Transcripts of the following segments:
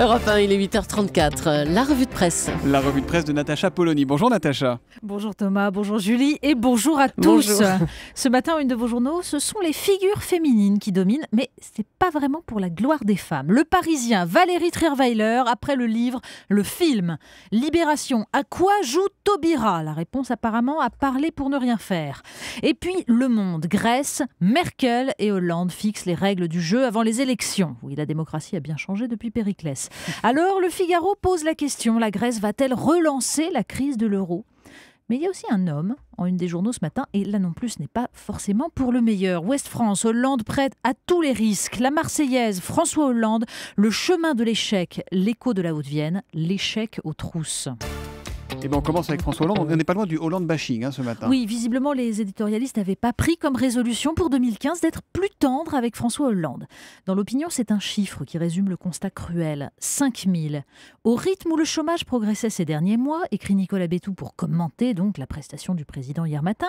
Europe 1, il est 8h34. La revue de presse. La revue de presse de Natacha Polony. Bonjour Natacha. Bonjour Thomas, bonjour Julie et bonjour à tous. Ce matin, une de vos journaux, ce sont les figures féminines qui dominent, mais c'est pas vraiment pour la gloire des femmes. Le Parisien Valérie Trierweiler, après le livre, le film Libération, à quoi joue Taubira La réponse apparemment à parler pour ne rien faire. Et puis Le Monde, Grèce, Merkel et Hollande fixent les règles du jeu avant les élections. Oui, la démocratie a bien changé depuis Périclès. Alors le Figaro pose la question, la Grèce va-t-elle relancer la crise de l'euro mais il y a aussi un homme en une des journaux ce matin, et là non plus, ce n'est pas forcément pour le meilleur. Ouest-France, Hollande prête à tous les risques. La Marseillaise, François Hollande, le chemin de l'échec, l'écho de la Haute-Vienne, l'échec aux trousses. Eh ben, on commence avec François Hollande. On n'est pas loin du Hollande bashing hein, ce matin. Oui, visiblement, les éditorialistes n'avaient pas pris comme résolution pour 2015 d'être plus tendres avec François Hollande. Dans l'opinion, c'est un chiffre qui résume le constat cruel 5000. Au rythme où le chômage progressait ces derniers mois, écrit Nicolas Bétou pour commenter donc la prestation du président hier matin,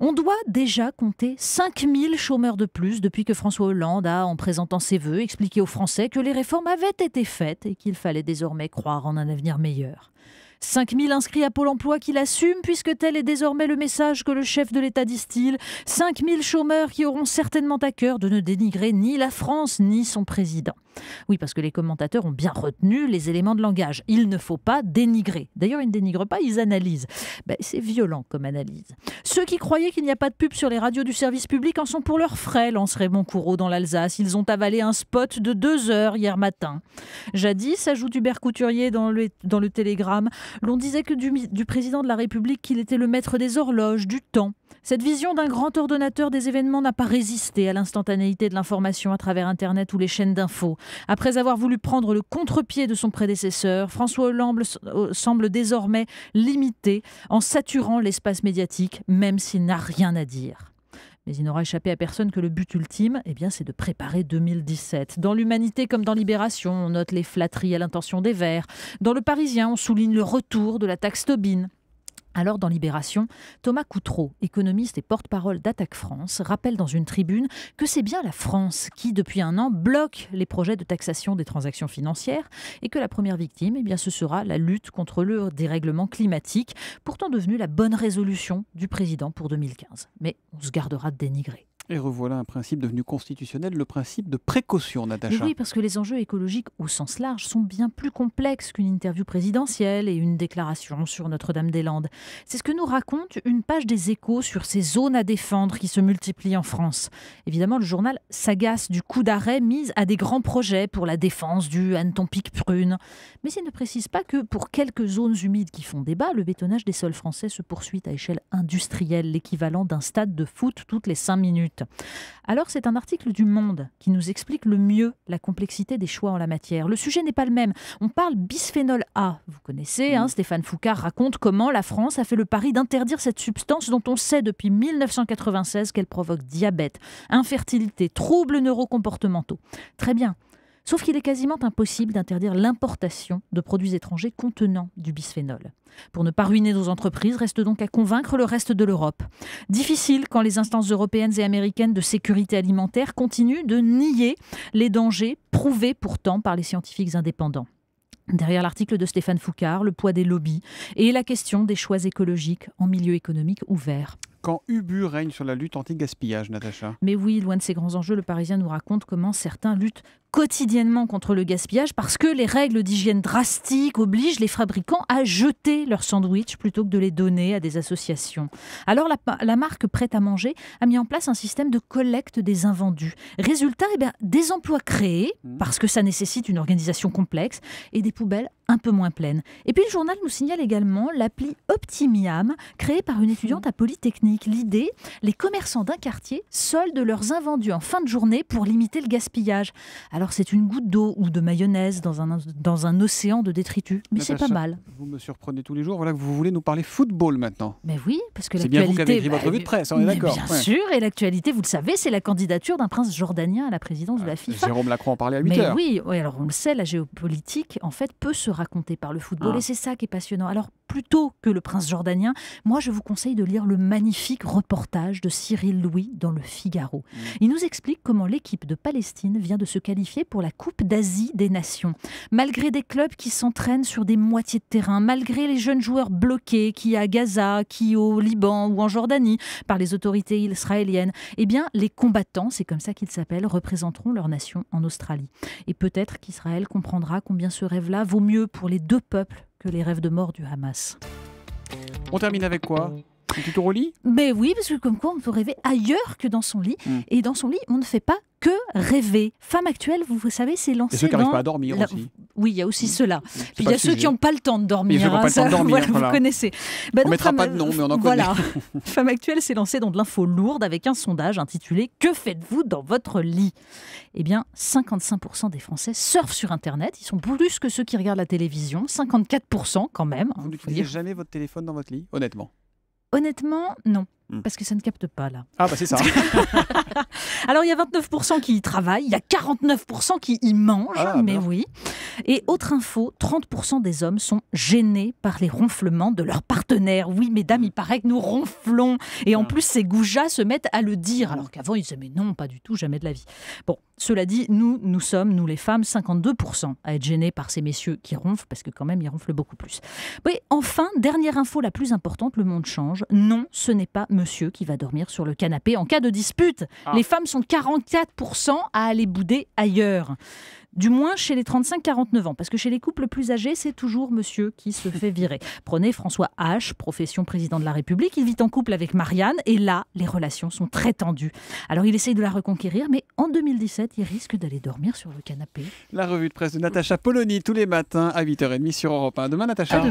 on doit déjà compter 5000 chômeurs de plus depuis que François Hollande a, en présentant ses vœux, expliqué aux Français que les réformes avaient été faites et qu'il fallait désormais croire en un avenir meilleur. 5000 inscrits à Pôle emploi qui l'assument, puisque tel est désormais le message que le chef de l'État distille. 5000 chômeurs qui auront certainement à cœur de ne dénigrer ni la France ni son président. Oui, parce que les commentateurs ont bien retenu les éléments de langage. Il ne faut pas dénigrer. D'ailleurs, ils ne dénigrent pas, ils analysent. Ben, c'est violent comme analyse. Ceux qui croyaient qu'il n'y a pas de pub sur les radios du service public en sont pour leurs frais, lance Raymond dans l'Alsace. Ils ont avalé un spot de deux heures hier matin. Jadis, ajoute Hubert Couturier dans le, Télégramme, l'on disait que du, du président de la République qu'il était le maître des horloges, du temps. Cette vision d'un grand ordonnateur des événements n'a pas résisté à l'instantanéité de l'information à travers Internet ou les chaînes d'infos. Après avoir voulu prendre le contre-pied de son prédécesseur, François Hollande euh, semble désormais limité en saturant l'espace médiatique, même s'il n'a rien à dire. Mais il n'aura échappé à personne que le but ultime, eh bien, c'est de préparer 2017. Dans l'Humanité comme dans Libération, on note les flatteries à l'intention des Verts. Dans Le Parisien, on souligne le retour de la taxe Tobin. Alors dans Libération, Thomas Coutreau, économiste et porte-parole d'Attaque France, rappelle dans une tribune que c'est bien la France qui, depuis un an, bloque les projets de taxation des transactions financières et que la première victime, eh bien, ce sera la lutte contre le dérèglement climatique, pourtant devenue la bonne résolution du président pour 2015. Mais on se gardera de dénigrer. Et revoilà un principe devenu constitutionnel, le principe de précaution, Natacha. oui, parce que les enjeux écologiques au sens large sont bien plus complexes qu'une interview présidentielle et une déclaration sur Notre-Dame-des-Landes. C'est ce que nous raconte une page des échos sur ces zones à défendre qui se multiplient en France. Évidemment, le journal s'agace du coup d'arrêt mis à des grands projets pour la défense du hanneton prune Mais il ne précise pas que pour quelques zones humides qui font débat, le bétonnage des sols français se poursuit à échelle industrielle, l'équivalent d'un stade de foot toutes les cinq minutes. Alors c'est un article du Monde qui nous explique le mieux la complexité des choix en la matière. Le sujet n'est pas le même. On parle bisphénol A. Vous connaissez, hein, Stéphane Foucault raconte comment la France a fait le pari d'interdire cette substance dont on sait depuis 1996 qu'elle provoque diabète, infertilité, troubles neurocomportementaux. Très bien. Sauf qu'il est quasiment impossible d'interdire l'importation de produits étrangers contenant du bisphénol. Pour ne pas ruiner nos entreprises, reste donc à convaincre le reste de l'Europe. Difficile quand les instances européennes et américaines de sécurité alimentaire continuent de nier les dangers prouvés pourtant par les scientifiques indépendants. Derrière l'article de Stéphane Foucard, le poids des lobbies et la question des choix écologiques en milieu économique ouvert quand Ubu règne sur la lutte anti-gaspillage, Natacha. Mais oui, loin de ces grands enjeux, le Parisien nous raconte comment certains luttent quotidiennement contre le gaspillage parce que les règles d'hygiène drastiques obligent les fabricants à jeter leurs sandwichs plutôt que de les donner à des associations. Alors la, marque Prête à manger a mis en place un système de collecte des invendus. Résultat, eh bien, des emplois créés mmh. parce que ça nécessite une organisation complexe et des poubelles un peu moins pleines. Et puis le journal nous signale également l'appli Optimiam créée par une étudiante mmh. à Polytechnique. L'idée, les commerçants d'un quartier soldent leurs invendus en fin de journée pour limiter le gaspillage. Alors c'est une goutte d'eau ou de mayonnaise dans un, dans un océan de détritus, mais c'est pas mal. Vous me surprenez tous les jours, voilà que vous voulez nous parler football maintenant. Mais oui, parce que l'actualité... C'est bien vous qui avez écrit votre revue de presse, on est d'accord. Bien sûr, et l'actualité, vous le savez, c'est la candidature d'un prince jordanien à la présidence de la euh, FIFA. Jérôme Lacroix en parlait à 8 mais Oui, alors on le sait, la géopolitique, en fait, peut se raconter par le football, ah. et c'est ça qui est passionnant. Alors plutôt que le prince jordanien, moi je vous conseille de lire le magnifique reportage de Cyril Louis dans le Figaro. Mm. Il nous explique comment l'équipe de Palestine vient de se qualifier pour la Coupe d'Asie des Nations. Malgré des clubs qui s'entraînent sur des moitiés de terrain, malgré les jeunes joueurs bloqués qui à Gaza, qui au Liban ou en Jordanie par les autorités israéliennes, eh bien les combattants, c'est comme ça qu'ils s'appellent, représenteront leur nation en Australie. Et peut-être qu'Israël comprendra combien ce rêve-là vaut mieux pour les deux peuples que les rêves de mort du Hamas. On termine avec quoi tu au lit Mais ben oui, parce que comme quoi on peut rêver ailleurs que dans son lit. Hmm. Et dans son lit, on ne fait pas que rêver. Femme actuelle, vous, vous savez, c'est lancée. Et ceux qui n'arrivent pas à dormir aussi. Oui, il y a aussi mmh. cela. Puis il y a ceux qui n'ont pas le temps de dormir. Hein, pas de dormir voilà, hein, Vous connaissez. Bah, on ne mettra pas de nom, mais on en voilà. connaît. femme actuelle s'est lancée dans de l'info lourde avec un sondage intitulé Que faites-vous dans votre lit Eh bien, 55% des Français surfent sur Internet. Ils sont plus que ceux qui regardent la télévision. 54% quand même. Hein, vous n'utilisez jamais votre téléphone dans votre lit, honnêtement Honnêtement, non. Mm. Parce que ça ne capte pas, là. Ah, bah c'est ça. Alors, il y a 29% qui y travaillent, il y a 49% qui y mangent, ah, mais oui. Et autre info, 30% des hommes sont gênés par les ronflements de leurs partenaires. Oui, mesdames, il paraît que nous ronflons. Et en ah. plus, ces goujats se mettent à le dire, alors qu'avant, ils disaient, mais non, pas du tout, jamais de la vie. Bon, cela dit, nous, nous sommes, nous les femmes, 52% à être gênés par ces messieurs qui ronflent, parce que quand même, ils ronflent beaucoup plus. Oui, enfin, dernière info la plus importante, le monde change. Non, ce n'est pas monsieur qui va dormir sur le canapé en cas de dispute. Ah. Les femmes sont 44% à aller bouder ailleurs. Du moins chez les 35-49 ans, parce que chez les couples plus âgés, c'est toujours monsieur qui se fait virer. Prenez François H, profession président de la République, il vit en couple avec Marianne, et là, les relations sont très tendues. Alors il essaye de la reconquérir, mais en 2017, il risque d'aller dormir sur le canapé. La revue de presse de Natacha Polony, tous les matins à 8h30 sur Europe Demain, Natacha.